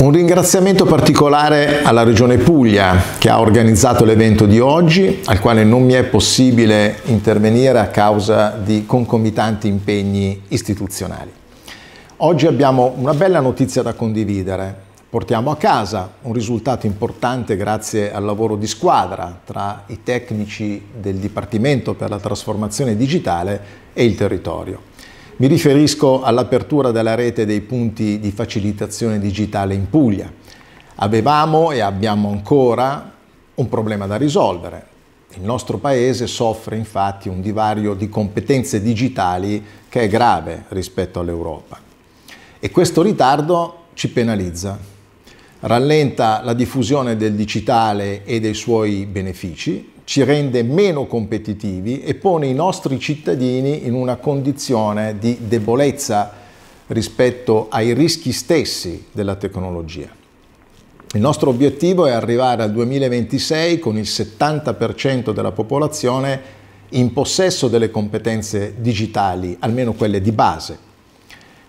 Un ringraziamento particolare alla Regione Puglia che ha organizzato l'evento di oggi, al quale non mi è possibile intervenire a causa di concomitanti impegni istituzionali. Oggi abbiamo una bella notizia da condividere. Portiamo a casa un risultato importante grazie al lavoro di squadra tra i tecnici del Dipartimento per la trasformazione digitale e il territorio. Mi riferisco all'apertura della rete dei punti di facilitazione digitale in Puglia. Avevamo e abbiamo ancora un problema da risolvere. Il nostro Paese soffre infatti un divario di competenze digitali che è grave rispetto all'Europa. E questo ritardo ci penalizza, rallenta la diffusione del digitale e dei suoi benefici ci rende meno competitivi e pone i nostri cittadini in una condizione di debolezza rispetto ai rischi stessi della tecnologia. Il nostro obiettivo è arrivare al 2026 con il 70% della popolazione in possesso delle competenze digitali, almeno quelle di base.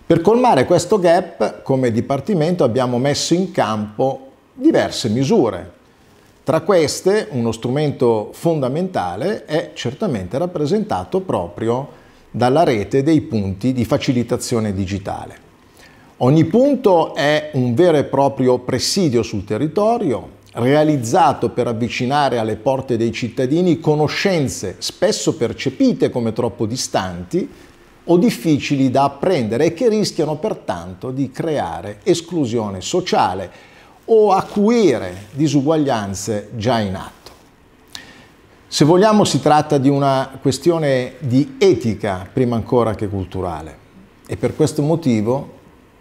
Per colmare questo gap, come Dipartimento abbiamo messo in campo diverse misure, tra queste, uno strumento fondamentale è certamente rappresentato proprio dalla rete dei punti di facilitazione digitale. Ogni punto è un vero e proprio presidio sul territorio, realizzato per avvicinare alle porte dei cittadini conoscenze spesso percepite come troppo distanti o difficili da apprendere e che rischiano pertanto di creare esclusione sociale o acuire disuguaglianze già in atto. Se vogliamo si tratta di una questione di etica prima ancora che culturale e per questo motivo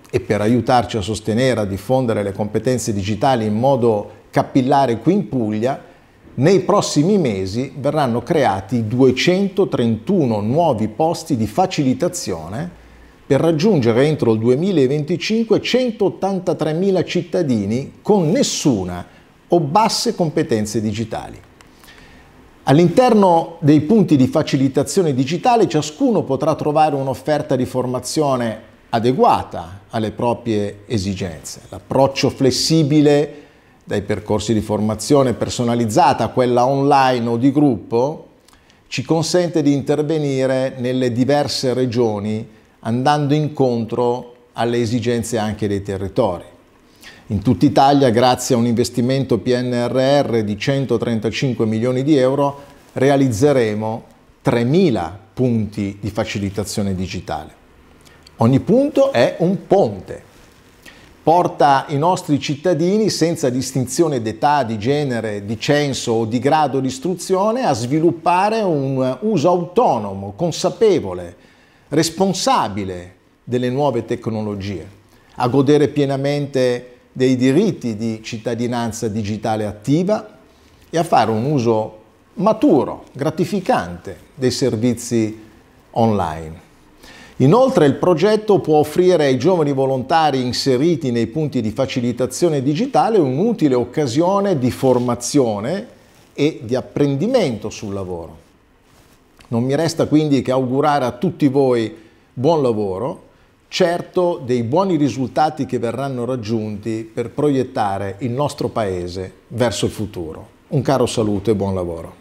e per aiutarci a sostenere, a diffondere le competenze digitali in modo capillare qui in Puglia, nei prossimi mesi verranno creati 231 nuovi posti di facilitazione per raggiungere entro il 2025 183.000 cittadini con nessuna o basse competenze digitali. All'interno dei punti di facilitazione digitale ciascuno potrà trovare un'offerta di formazione adeguata alle proprie esigenze. L'approccio flessibile dai percorsi di formazione personalizzata, a quella online o di gruppo, ci consente di intervenire nelle diverse regioni andando incontro alle esigenze anche dei territori. In tutta Italia, grazie a un investimento PNRR di 135 milioni di euro, realizzeremo 3.000 punti di facilitazione digitale. Ogni punto è un ponte. Porta i nostri cittadini, senza distinzione d'età, di genere, di censo o di grado di istruzione, a sviluppare un uso autonomo, consapevole, responsabile delle nuove tecnologie, a godere pienamente dei diritti di cittadinanza digitale attiva e a fare un uso maturo, gratificante dei servizi online. Inoltre il progetto può offrire ai giovani volontari inseriti nei punti di facilitazione digitale un'utile occasione di formazione e di apprendimento sul lavoro. Non mi resta quindi che augurare a tutti voi buon lavoro, certo dei buoni risultati che verranno raggiunti per proiettare il nostro Paese verso il futuro. Un caro saluto e buon lavoro.